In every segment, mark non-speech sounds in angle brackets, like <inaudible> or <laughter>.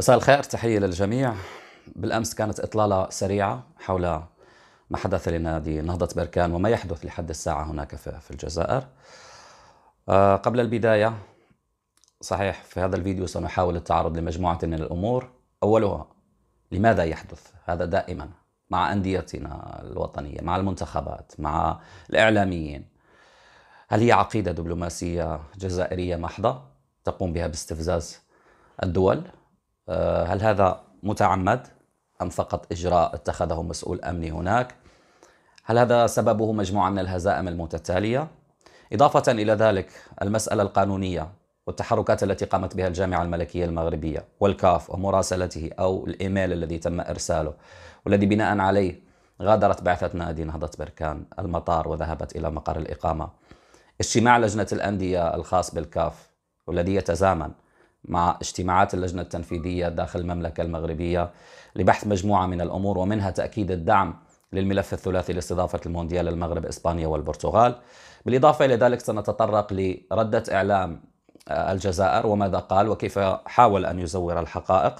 مساء الخير تحية للجميع بالأمس كانت إطلالة سريعة حول ما حدث لنادي نهضة بركان وما يحدث لحد الساعة هناك في الجزائر آه، قبل البداية صحيح في هذا الفيديو سنحاول التعرض لمجموعة من الأمور أولها لماذا يحدث هذا دائما مع أنديتنا الوطنية مع المنتخبات مع الإعلاميين هل هي عقيدة دبلوماسية جزائرية محضة تقوم بها باستفزاز الدول آه، هل هذا متعمد أم فقط إجراء اتخذه مسؤول أمني هناك هل هذا سببه مجموعة من الهزائم المتتالية إضافة إلى ذلك المسألة القانونية والتحركات التي قامت بها الجامعة الملكية المغربية والكاف ومراسلته أو الإيميل الذي تم إرساله والذي بناء عليه غادرت بعثة نادي نهضة بركان المطار وذهبت إلى مقر الإقامة اجتماع لجنة الأندية الخاص بالكاف والذي يتزامن مع اجتماعات اللجنة التنفيذية داخل المملكة المغربية لبحث مجموعة من الأمور ومنها تأكيد الدعم للملف الثلاثي لاستضافة المونديال المغرب إسبانيا والبرتغال بالإضافة إلى ذلك سنتطرق لردة إعلام آه، الجزائر وماذا قال وكيف حاول أن يزور الحقائق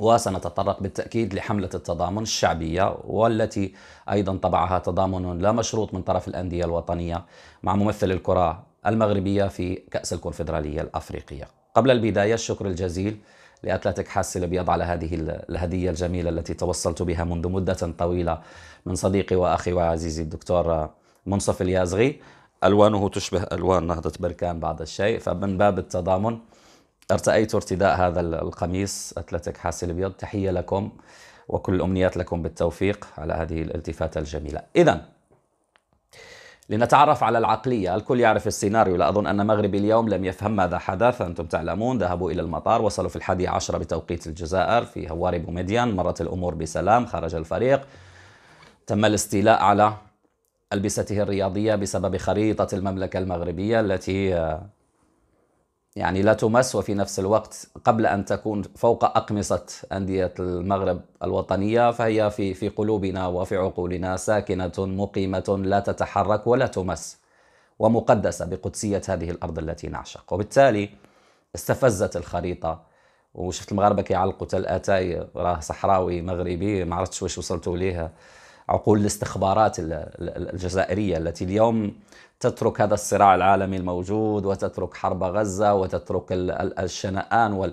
وسنتطرق بالتأكيد لحملة التضامن الشعبية والتي أيضا طبعها تضامن لا مشروط من طرف الأندية الوطنية مع ممثل الكرة المغربية في كأس الكونفدرالية الأفريقية قبل البداية الشكر الجزيل لأتلتيك حاسة الأبيض على هذه الهدية الجميلة التي توصلت بها منذ مدة طويلة من صديقي وأخي وعزيزي الدكتور منصف اليازغي ألوانه تشبه ألوان نهضة بركان بعض الشيء فمن باب التضامن ارتأيت ارتداء هذا القميص أتلتيك حاسة الأبيض تحية لكم وكل الأمنيات لكم بالتوفيق على هذه الالتفاتة الجميلة إذا لنتعرف على العقلية الكل يعرف السيناريو لا أظن أن مغربي اليوم لم يفهم ماذا حدث أنتم تعلمون ذهبوا إلى المطار وصلوا في الحادية عشرة بتوقيت الجزائر في هواري بوميديان مرت الأمور بسلام خرج الفريق تم الاستيلاء على ألبسته الرياضية بسبب خريطة المملكة المغربية التي آه، يعني لا تمس وفي نفس الوقت قبل أن تكون فوق أقمصة أندية المغرب الوطنية فهي في, في قلوبنا وفي عقولنا ساكنة مقيمة لا تتحرك ولا تمس ومقدسة بقدسية هذه الأرض التي نعشق وبالتالي استفزت الخريطة وشفت المغاربة كيعلقوا تل أتاي راه صحراوي مغربي ما عرفتش واش وصلتوا ليها عقول الاستخبارات الجزائرية التي اليوم تترك هذا الصراع العالمي الموجود وتترك حرب غزة وتترك الشنآن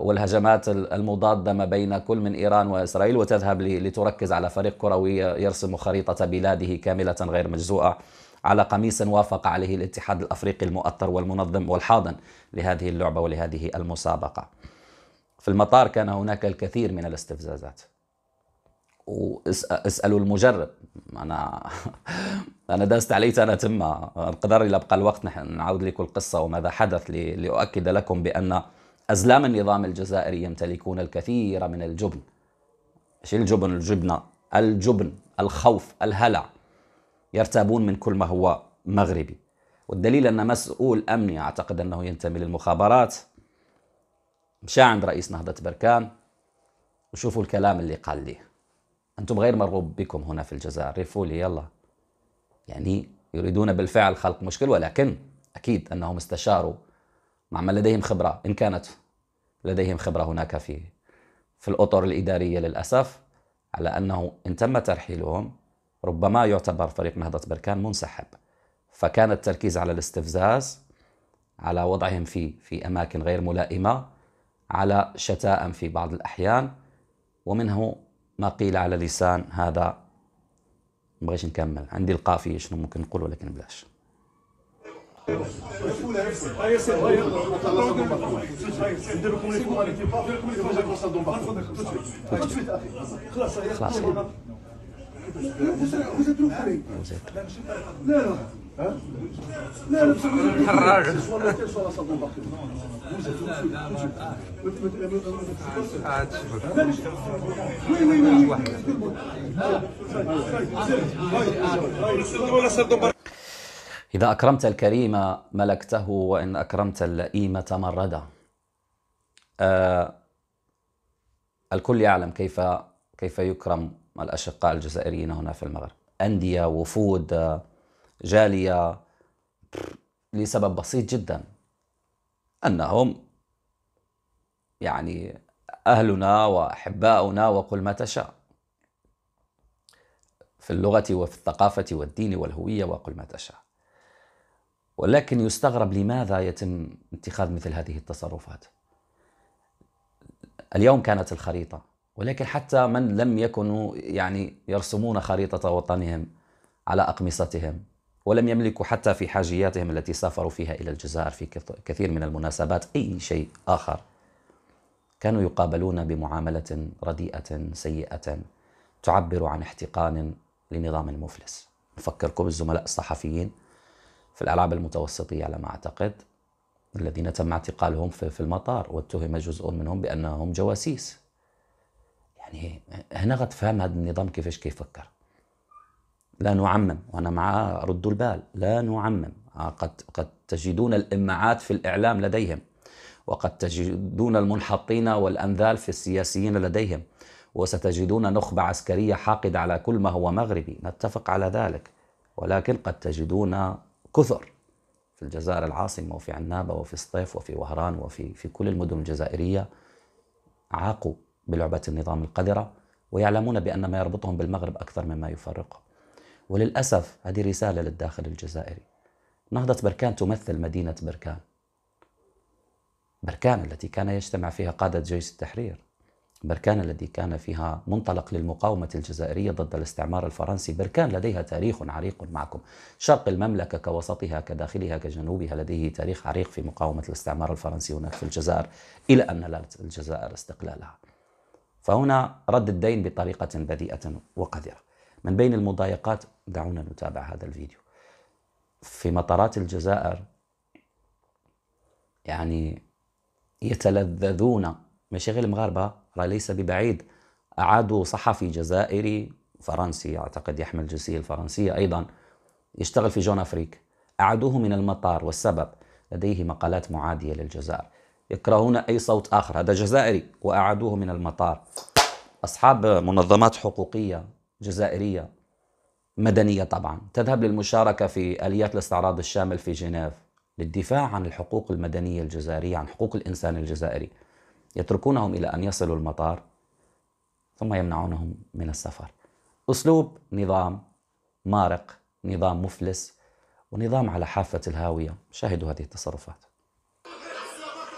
والهجمات المضادة ما بين كل من إيران وإسرائيل وتذهب لتركز على فريق كروي يرسم خريطة بلاده كاملة غير مجزوءة على قميص وافق عليه الاتحاد الافريقي المؤثر والمنظم والحاضن لهذه اللعبه ولهذه المسابقه. في المطار كان هناك الكثير من الاستفزازات واسالوا المجرب انا <laughs> انا دازت علي انا تما نقدر الا بقى الوقت نعاود لكم القصه وماذا حدث لاؤكد لكم بان ازلام النظام الجزائري يمتلكون الكثير من الجبن مش الجبن الجبنه الجبن الخوف الهلع يرتابون من كل ما هو مغربي والدليل ان مسؤول امني اعتقد انه ينتمي للمخابرات مشى عند رئيس نهضه بركان وشوفوا الكلام اللي قال ليه أنتم غير مرغوب بكم هنا في الجزائر رفوا لي يلا يعني يريدون بالفعل خلق مشكل ولكن أكيد أنهم استشاروا مع من لديهم خبرة إن كانت لديهم خبرة هناك في في الأطر الإدارية للأسف على أنه إن تم ترحيلهم ربما يعتبر فريق نهضة بركان منسحب فكان التركيز على الاستفزاز على وضعهم في في أماكن غير ملائمة على شتائم في بعض الأحيان ومنه ما قيل على لسان هذا مبغيش نكمل عندي القافية شنو ممكن نقول ولكن بلاش خلاص خلاص لا لا إذا أكرمت الكريم ملكته وإن أكرمت اللئيم تمرده آه الكل يعلم كيف كيف يكرم الأشقاء الجزائريين هنا في المغرب أندية وفود آه جالية لسبب بسيط جدا أنهم يعني أهلنا وأحباؤنا وقل ما تشاء في اللغة وفي الثقافة والدين والهوية وقل ما تشاء ولكن يستغرب لماذا يتم اتخاذ مثل هذه التصرفات اليوم كانت الخريطة ولكن حتى من لم يكونوا يعني يرسمون خريطة وطنهم على أقمصتهم ولم يملكوا حتى في حاجياتهم التي سافروا فيها إلى الجزائر في كثير من المناسبات أي شيء آخر كانوا يقابلون بمعاملة رديئة سيئة تعبر عن احتقان لنظام مفلس نفكركم الزملاء الصحفيين في الألعاب المتوسطية على ما أعتقد الذين تم اعتقالهم في المطار واتهم جزء منهم بأنهم جواسيس يعني هنا غتفهم هذا النظام كيفاش كيفكر لا نعمم وأنا معاه رد البال لا نعمم آه، قد, قد تجدون الإمعات في الإعلام لديهم وقد تجدون المنحطين والأنذال في السياسيين لديهم وستجدون نخبة عسكرية حاقدة على كل ما هو مغربي نتفق على ذلك ولكن قد تجدون كثر في الجزائر العاصمة وفي عنابة وفي الصيف وفي وهران وفي في كل المدن الجزائرية عاقوا بلعبة النظام القذرة ويعلمون بأن ما يربطهم بالمغرب أكثر مما يفرقهم وللأسف هذه رسالة للداخل الجزائري نهضة بركان تمثل مدينة بركان بركان التي كان يجتمع فيها قادة جيش التحرير بركان التي كان فيها منطلق للمقاومة الجزائرية ضد الاستعمار الفرنسي بركان لديها تاريخ عريق معكم شرق المملكة كوسطها كداخلها كجنوبها لديه تاريخ عريق في مقاومة الاستعمار الفرنسي هناك في الجزائر إلى أن نالت الجزائر استقلالها فهنا رد الدين بطريقة بذيئة وقذرة من بين المضايقات دعونا نتابع هذا الفيديو في مطارات الجزائر يعني يتلذذون مشاغل المغاربة ليس ببعيد أعادوا صحفي جزائري فرنسي أعتقد يحمل الجنسية الفرنسية أيضا يشتغل في جون أفريك أعادوه من المطار والسبب لديه مقالات معادية للجزائر يكرهون أي صوت آخر هذا جزائري وأعادوه من المطار أصحاب منظمات حقوقية جزائرية مدنية طبعا تذهب للمشاركة في آليات الاستعراض الشامل في جنيف للدفاع عن الحقوق المدنية الجزائرية عن حقوق الإنسان الجزائري يتركونهم إلى أن يصلوا المطار ثم يمنعونهم من السفر أسلوب نظام مارق نظام مفلس ونظام على حافة الهاوية شاهدوا هذه التصرفات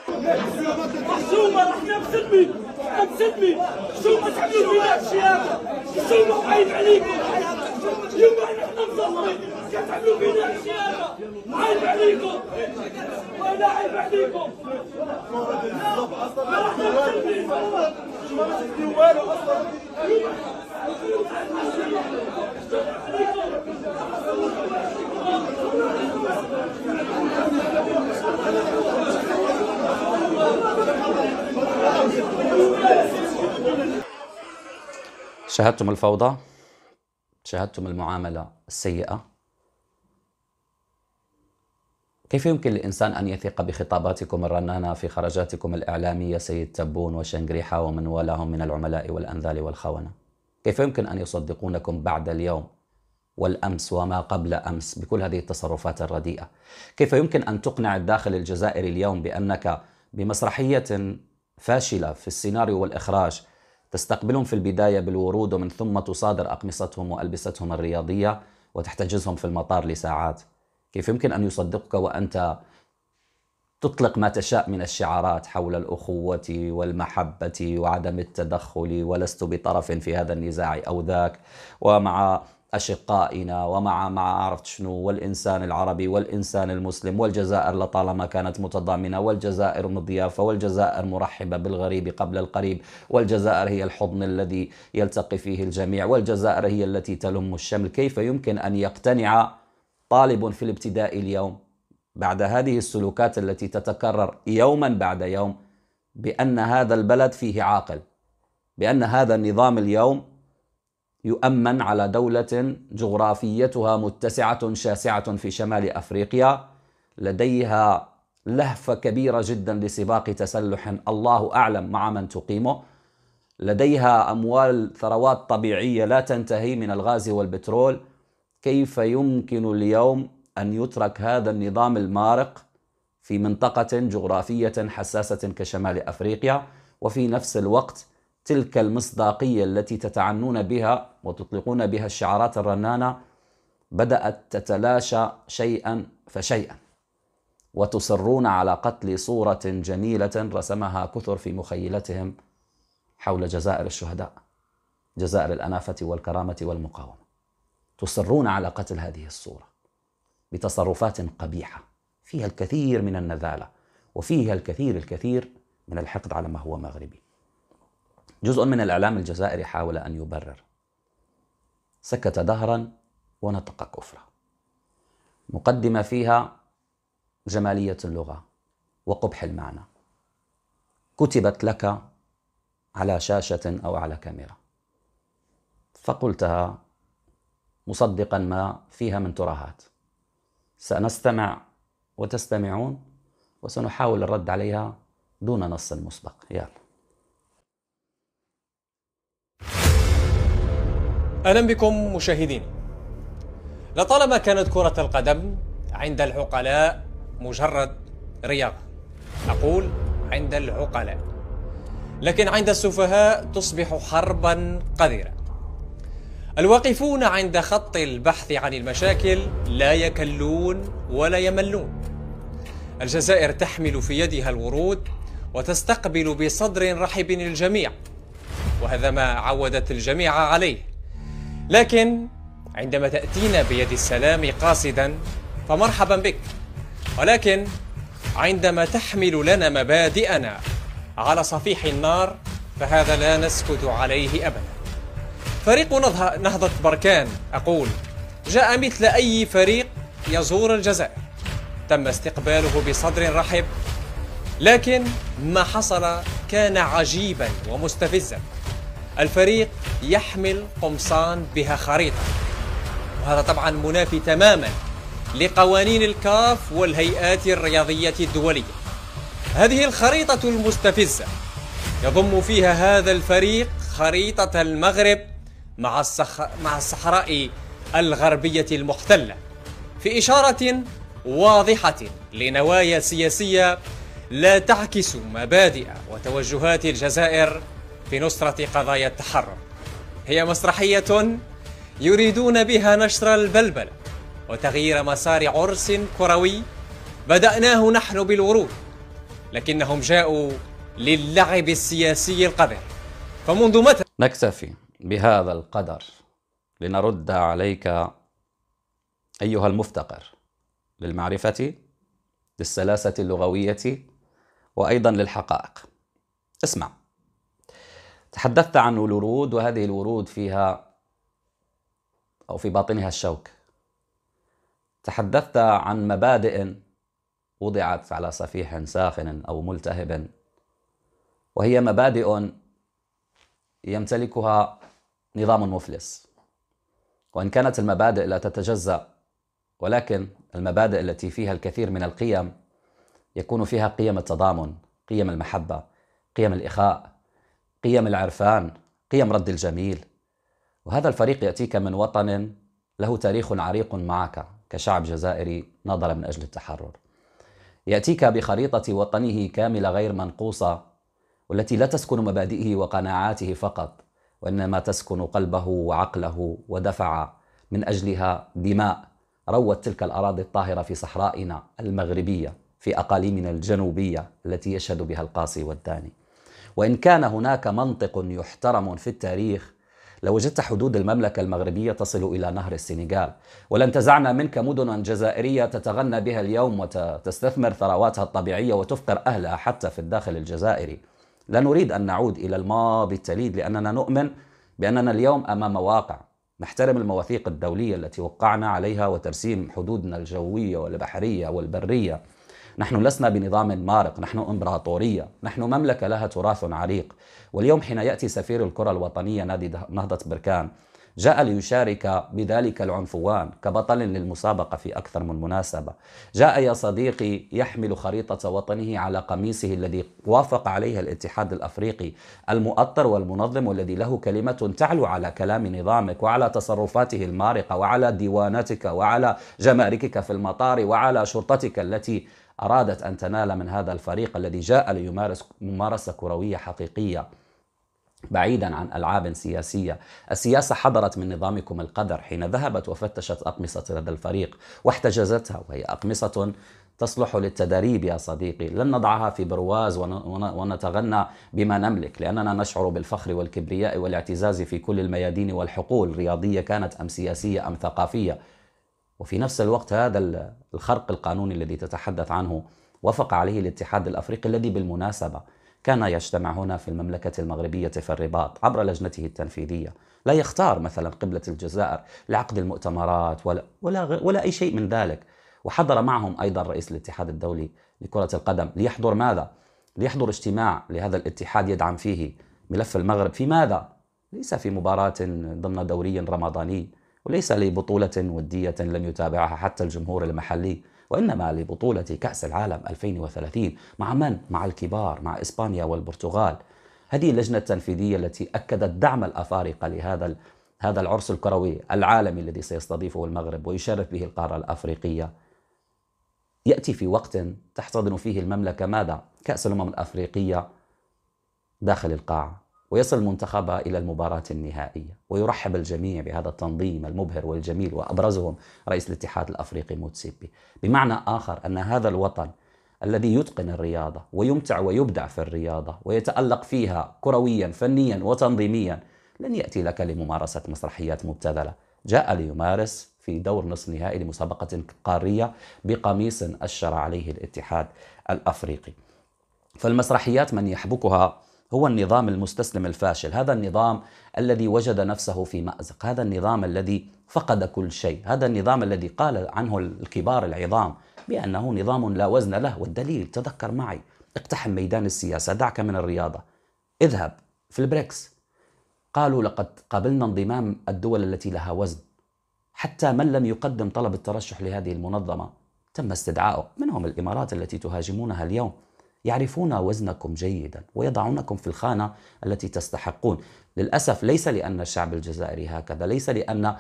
محسومة نحن بسلمي بسلمي شو ما تعملوا فينا هذا الشيء محايد عليكم يوم احنا مصورين كتعملوا فينا الشيارة عيب عليكم ولا عيب عليكم ما راح Thank you. شاهدتم الفوضى شاهدتم المعاملة السيئة كيف يمكن للإنسان أن يثق بخطاباتكم الرنانة في خرجاتكم الإعلامية سيد تبون وشنغريحة ومن والاهم من العملاء والأنذال والخونة كيف يمكن أن يصدقونكم بعد اليوم والأمس وما قبل أمس بكل هذه التصرفات الرديئة كيف يمكن أن تقنع الداخل الجزائري اليوم بأنك بمسرحية فاشلة في السيناريو والإخراج تستقبلهم في البداية بالورود ومن ثم تصادر أقمصتهم وألبستهم الرياضية وتحتجزهم في المطار لساعات كيف يمكن أن يصدقك وأنت تطلق ما تشاء من الشعارات حول الأخوة والمحبة وعدم التدخل ولست بطرف في هذا النزاع أو ذاك ومع أشقائنا ومع ما عرفت شنو والإنسان العربي والإنسان المسلم والجزائر لطالما كانت متضامنة والجزائر مضيافة والجزائر مرحبة بالغريب قبل القريب والجزائر هي الحضن الذي يلتقي فيه الجميع والجزائر هي التي تلم الشمل كيف يمكن أن يقتنع طالب في الابتدائي اليوم بعد هذه السلوكات التي تتكرر يوما بعد يوم بأن هذا البلد فيه عاقل بأن هذا النظام اليوم يؤمن على دولة جغرافيتها متسعة شاسعة في شمال أفريقيا لديها لهفة كبيرة جدا لسباق تسلح الله أعلم مع من تقيمه لديها أموال ثروات طبيعية لا تنتهي من الغاز والبترول كيف يمكن اليوم أن يترك هذا النظام المارق في منطقة جغرافية حساسة كشمال أفريقيا وفي نفس الوقت تلك المصداقية التي تتعنون بها وتطلقون بها الشعارات الرنانة بدأت تتلاشى شيئا فشيئا وتصرون على قتل صورة جميلة رسمها كثر في مخيلتهم حول جزائر الشهداء جزائر الأنافة والكرامة والمقاومة تصرون على قتل هذه الصورة بتصرفات قبيحة فيها الكثير من النذالة وفيها الكثير الكثير من الحقد على ما هو مغربي جزء من الإعلام الجزائري حاول أن يبرر سكت دهرا ونطق كفرا مقدمة فيها جمالية اللغة وقبح المعنى كتبت لك على شاشة أو على كاميرا فقلتها مصدقا ما فيها من ترهات سنستمع وتستمعون وسنحاول الرد عليها دون نص مسبق يلا أهلا بكم مشاهدين لطالما كانت كرة القدم عند العقلاء مجرد رياضة أقول عند العقلاء لكن عند السفهاء تصبح حربا قذرة الواقفون عند خط البحث عن المشاكل لا يكلون ولا يملون الجزائر تحمل في يدها الورود وتستقبل بصدر رحب الجميع وهذا ما عودت الجميع عليه لكن عندما تأتينا بيد السلام قاصدا فمرحبا بك ولكن عندما تحمل لنا مبادئنا على صفيح النار فهذا لا نسكت عليه أبدا فريق نهضة بركان أقول جاء مثل أي فريق يزور الجزائر تم استقباله بصدر رحب لكن ما حصل كان عجيبا ومستفزا الفريق يحمل قمصان بها خريطة وهذا طبعا منافي تماما لقوانين الكاف والهيئات الرياضية الدولية هذه الخريطة المستفزة يضم فيها هذا الفريق خريطة المغرب مع, الصخ... مع الصحراء الغربية المحتلة في إشارة واضحة لنوايا سياسية لا تعكس مبادئ وتوجهات الجزائر في نصرة قضايا التحرر هي مسرحية يريدون بها نشر البلبلة وتغيير مسار عرس كروي بدأناه نحن بالورود لكنهم جاءوا للعب السياسي القذر فمنذ متى نكتفي بهذا القدر لنرد عليك أيها المفتقر للمعرفة للسلاسة اللغوية وأيضا للحقائق اسمع تحدثت عن الورود وهذه الورود فيها أو في باطنها الشوك تحدثت عن مبادئ وضعت على صفيح ساخن أو ملتهب وهي مبادئ يمتلكها نظام مفلس وإن كانت المبادئ لا تتجزأ ولكن المبادئ التي فيها الكثير من القيم يكون فيها قيم التضامن قيم المحبة قيم الإخاء قيم العرفان قيم رد الجميل وهذا الفريق يأتيك من وطن له تاريخ عريق معك كشعب جزائري ناضل من أجل التحرر يأتيك بخريطة وطنه كاملة غير منقوصة والتي لا تسكن مبادئه وقناعاته فقط وإنما تسكن قلبه وعقله ودفع من أجلها دماء روت تلك الأراضي الطاهرة في صحرائنا المغربية في أقاليمنا الجنوبية التي يشهد بها القاصي والداني وإن كان هناك منطق يحترم في التاريخ لوجدت حدود المملكة المغربية تصل إلى نهر السنغال ولانتزعنا منك مدنا جزائرية تتغنى بها اليوم وتستثمر ثرواتها الطبيعية وتفقر أهلها حتى في الداخل الجزائري لا نريد أن نعود إلى الماضي التليد لأننا نؤمن بأننا اليوم أمام واقع نحترم المواثيق الدولية التي وقعنا عليها وترسيم حدودنا الجوية والبحرية والبرية نحن لسنا بنظام مارق نحن إمبراطورية نحن مملكة لها تراث عريق واليوم حين يأتي سفير الكرة الوطنية نادي نهضة بركان جاء ليشارك بذلك العنفوان كبطل للمسابقة في أكثر من مناسبة جاء يا صديقي يحمل خريطة وطنه على قميصه الذي وافق عليها الاتحاد الأفريقي المؤطر والمنظم والذي له كلمة تعلو على كلام نظامك وعلى تصرفاته المارقة وعلى ديواناتك وعلى جماركك في المطار وعلى شرطتك التي أرادت أن تنال من هذا الفريق الذي جاء ليمارس ممارسة كروية حقيقية بعيدا عن العاب سياسيه، السياسه حضرت من نظامكم القدر حين ذهبت وفتشت اقمصه هذا الفريق واحتجزتها وهي اقمصه تصلح للتدريب يا صديقي، لن نضعها في برواز ونتغنى بما نملك لاننا نشعر بالفخر والكبرياء والاعتزاز في كل الميادين والحقول رياضيه كانت ام سياسيه ام ثقافيه. وفي نفس الوقت هذا الخرق القانوني الذي تتحدث عنه وافق عليه الاتحاد الافريقي الذي بالمناسبه كان يجتمع هنا في المملكة المغربية في الرباط عبر لجنته التنفيذية لا يختار مثلا قبلة الجزائر لعقد المؤتمرات ولا, ولا, ولا أي شيء من ذلك وحضر معهم أيضا رئيس الاتحاد الدولي لكرة القدم ليحضر ماذا؟ ليحضر اجتماع لهذا الاتحاد يدعم فيه ملف المغرب في ماذا؟ ليس في مباراة ضمن دوري رمضاني وليس لبطولة ودية لن يتابعها حتى الجمهور المحلي وإنما لبطولة كأس العالم 2030 مع من؟ مع الكبار مع إسبانيا والبرتغال هذه اللجنة التنفيذية التي أكدت دعم الأفارقة لهذا هذا العرس الكروي العالمي الذي سيستضيفه المغرب ويشرف به القارة الأفريقية يأتي في وقت تحتضن فيه المملكة ماذا؟ كأس الأمم الأفريقية داخل القاعة ويصل منتخبها إلى المباراة النهائية ويرحب الجميع بهذا التنظيم المبهر والجميل وأبرزهم رئيس الاتحاد الأفريقي موتسيبي بمعنى آخر أن هذا الوطن الذي يتقن الرياضة ويمتع ويبدع في الرياضة ويتألق فيها كرويا فنيا وتنظيميا لن يأتي لك لممارسة مسرحيات مبتذلة جاء ليمارس في دور نصف نهائي لمسابقة قارية بقميص أشر عليه الاتحاد الأفريقي فالمسرحيات من يحبكها هو النظام المستسلم الفاشل هذا النظام الذي وجد نفسه في مأزق هذا النظام الذي فقد كل شيء هذا النظام الذي قال عنه الكبار العظام بأنه نظام لا وزن له والدليل تذكر معي اقتحم ميدان السياسة دعك من الرياضة اذهب في البريكس قالوا لقد قابلنا انضمام الدول التي لها وزن حتى من لم يقدم طلب الترشح لهذه المنظمة تم استدعائه منهم الإمارات التي تهاجمونها اليوم يعرفون وزنكم جيدا ويضعونكم في الخانه التي تستحقون للاسف ليس لان الشعب الجزائري هكذا ليس لان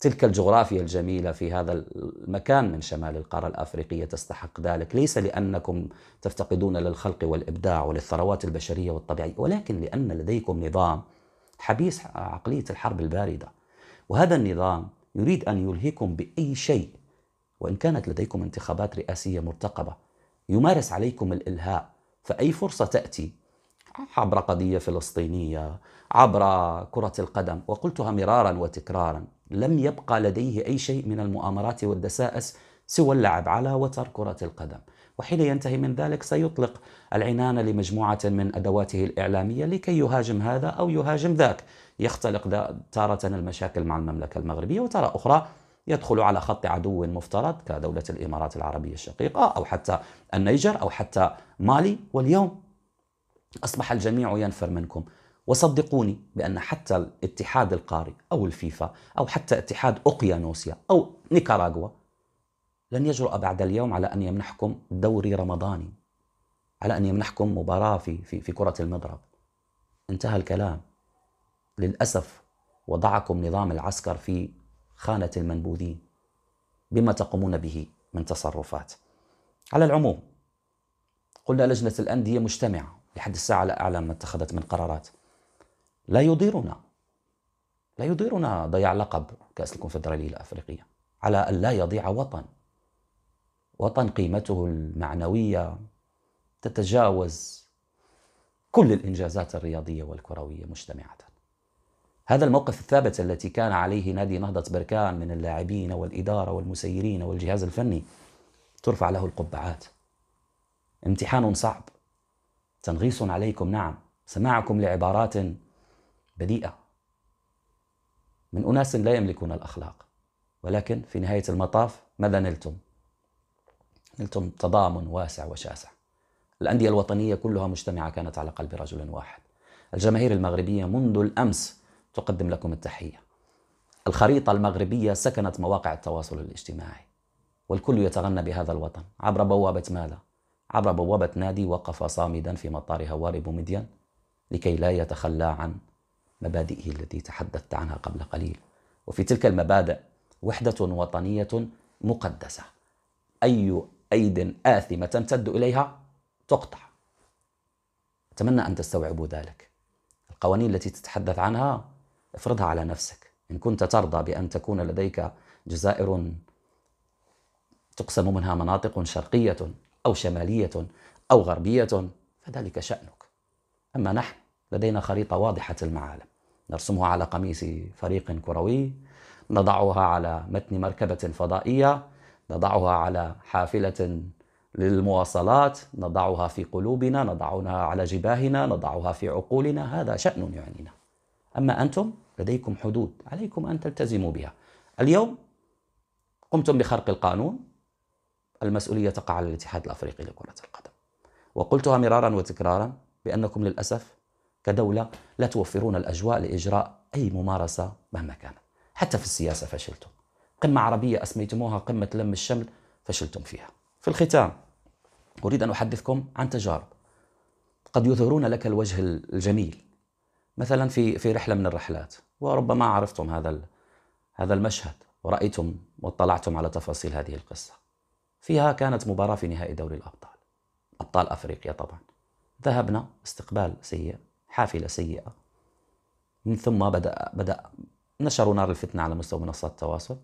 تلك الجغرافيا الجميله في هذا المكان من شمال القاره الافريقيه تستحق ذلك، ليس لانكم تفتقدون للخلق والابداع وللثروات البشريه والطبيعيه، ولكن لان لديكم نظام حبيس عقليه الحرب البارده. وهذا النظام يريد ان يلهيكم باي شيء وان كانت لديكم انتخابات رئاسيه مرتقبه، يمارس عليكم الإلهاء فأي فرصة تأتي عبر قضية فلسطينية عبر كرة القدم وقلتها مرارا وتكرارا لم يبقى لديه أي شيء من المؤامرات والدسائس سوى اللعب على وتر كرة القدم وحين ينتهي من ذلك سيطلق العنان لمجموعة من أدواته الإعلامية لكي يهاجم هذا أو يهاجم ذاك يختلق تارة المشاكل مع المملكة المغربية وترى أخرى يدخل على خط عدو مفترض كدولة الإمارات العربية الشقيقة أو حتى النيجر أو حتى مالي واليوم أصبح الجميع ينفر منكم وصدقوني بأن حتى الاتحاد القاري أو الفيفا أو حتى اتحاد أوقيانوسيا أو نيكاراغوا لن يجرؤ بعد اليوم على أن يمنحكم دوري رمضاني على أن يمنحكم مباراة في, في, في كرة المضرب انتهى الكلام للأسف وضعكم نظام العسكر في خانة المنبوذين بما تقومون به من تصرفات على العموم قلنا لجنة الأندية مجتمعة لحد الساعة لا أعلم ما اتخذت من قرارات لا يضيرنا لا يضيرنا ضياع لقب كأس الكونفدرالية الأفريقية على أن لا يضيع وطن وطن قيمته المعنوية تتجاوز كل الإنجازات الرياضية والكروية مجتمعة هذا الموقف الثابت التي كان عليه نادي نهضة بركان من اللاعبين والإدارة والمسيرين والجهاز الفني ترفع له القبعات امتحان صعب تنغيص عليكم نعم سماعكم لعبارات بديئة من أناس لا يملكون الأخلاق ولكن في نهاية المطاف ماذا نلتم؟ نلتم تضامن واسع وشاسع الأندية الوطنية كلها مجتمعة كانت على قلب رجل واحد الجماهير المغربية منذ الأمس تقدم لكم التحية الخريطة المغربية سكنت مواقع التواصل الاجتماعي والكل يتغنى بهذا الوطن عبر بوابة ماذا؟ عبر بوابة نادي وقف صامدا في مطار هواري بومدين لكي لا يتخلى عن مبادئه التي تحدثت عنها قبل قليل وفي تلك المبادئ وحدة وطنية مقدسة أي أيد آثمة تمتد إليها تقطع أتمنى أن تستوعبوا ذلك القوانين التي تتحدث عنها افرضها على نفسك إن كنت ترضى بأن تكون لديك جزائر تقسم منها مناطق شرقية أو شمالية أو غربية فذلك شأنك أما نحن لدينا خريطة واضحة المعالم نرسمها على قميص فريق كروي نضعها على متن مركبة فضائية نضعها على حافلة للمواصلات نضعها في قلوبنا نضعها على جباهنا نضعها في عقولنا هذا شأن يعنينا أما أنتم لديكم حدود عليكم أن تلتزموا بها اليوم قمتم بخرق القانون المسؤولية تقع على الاتحاد الأفريقي لكرة القدم وقلتها مرارا وتكرارا بأنكم للأسف كدولة لا توفرون الأجواء لإجراء أي ممارسة مهما كانت حتى في السياسة فشلتم قمة عربية أسميتموها قمة لم الشمل فشلتم فيها في الختام أريد أن أحدثكم عن تجارب قد يظهرون لك الوجه الجميل مثلا في في رحله من الرحلات وربما عرفتم هذا هذا المشهد ورأيتم واطلعتم على تفاصيل هذه القصة فيها كانت مباراة في نهائي دوري الأبطال أبطال أفريقيا طبعا ذهبنا استقبال سيء حافلة سيئة من ثم بدأ, بدأ نشروا نار الفتنة على مستوى منصات التواصل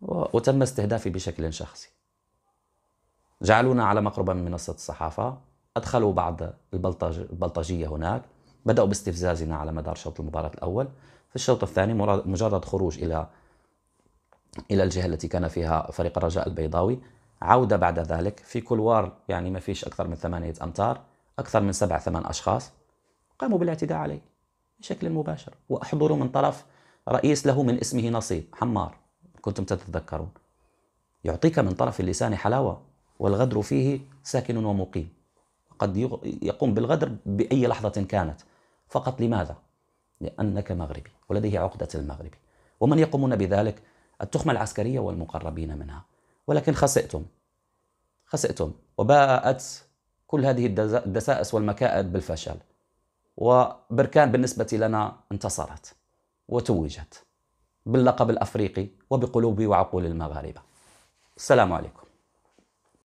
وتم استهدافي بشكل شخصي جعلونا على مقربة من منصة الصحافة أدخلوا بعض البلطج... البلطجية هناك بدأوا باستفزازنا على مدار شوط المباراة الأول في الشوط الثاني مجرد خروج إلى إلى الجهة التي كان فيها فريق الرجاء البيضاوي عودة بعد ذلك في كلوار يعني ما فيش أكثر من ثمانية أمتار أكثر من سبع ثمان أشخاص قاموا بالاعتداء عليه بشكل مباشر وأحضروا من طرف رئيس له من اسمه نصيب حمار كنتم تتذكرون يعطيك من طرف اللسان حلاوة والغدر فيه ساكن ومقيم قد يقوم بالغدر بأي لحظة كانت فقط لماذا؟ لأنك مغربي ولديه عقدة المغربي ومن يقومون بذلك التخمة العسكرية والمقربين منها ولكن خسئتم خسئتم وباءت كل هذه الدسائس والمكائد بالفشل وبركان بالنسبة لنا انتصرت وتوجت باللقب الأفريقي وبقلوب وعقول المغاربة السلام عليكم